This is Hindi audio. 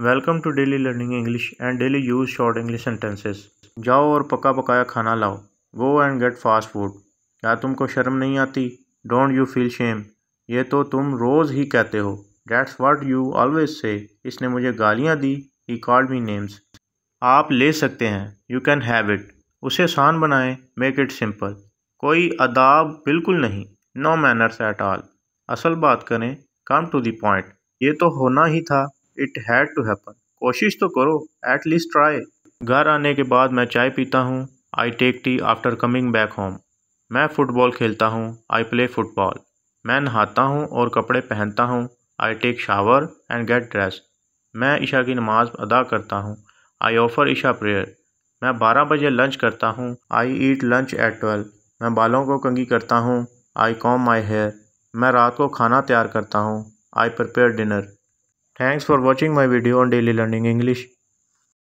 Welcome to daily learning English and daily use short English sentences जाओ और पका पकाया खाना लाओ go and get fast food क्या तुमको शर्म नहीं आती डोंट यू फील शेम ये तो तुम रोज़ ही कहते हो that's what you always say इसने मुझे गालियाँ दी ही कॉल्ड मी नेम्स आप ले सकते हैं यू कैन हैव इट उसे आसान बनाएं मेक इट सिंपल कोई अदाब बिल्कुल नहीं नो मैनर्स एट ऑल असल बात करें कम टू दी पॉइंट ये तो होना ही था इट हैड टू हैपन कोशिश तो करो एट लीस्ट ट्राई घर आने के बाद मैं चाय पीता हूँ I take tea after coming back home मैं फ़ुटबॉल खेलता हूँ आई प्ले फुटबॉल मैं नहाता हूँ और कपड़े पहनता हूँ I take shower and get dress मैं ईशा की नमाज अदा करता हूँ आई ऑफ़र ईशा प्रेयर मैं बारह बजे लंच करता हूँ I eat lunch at twelve मैं बालों को कंगी करता हूँ आई कॉम माई हेयर मैं रात को खाना तैयार करता हूँ I prepare dinner Thanks for watching my video on daily learning English.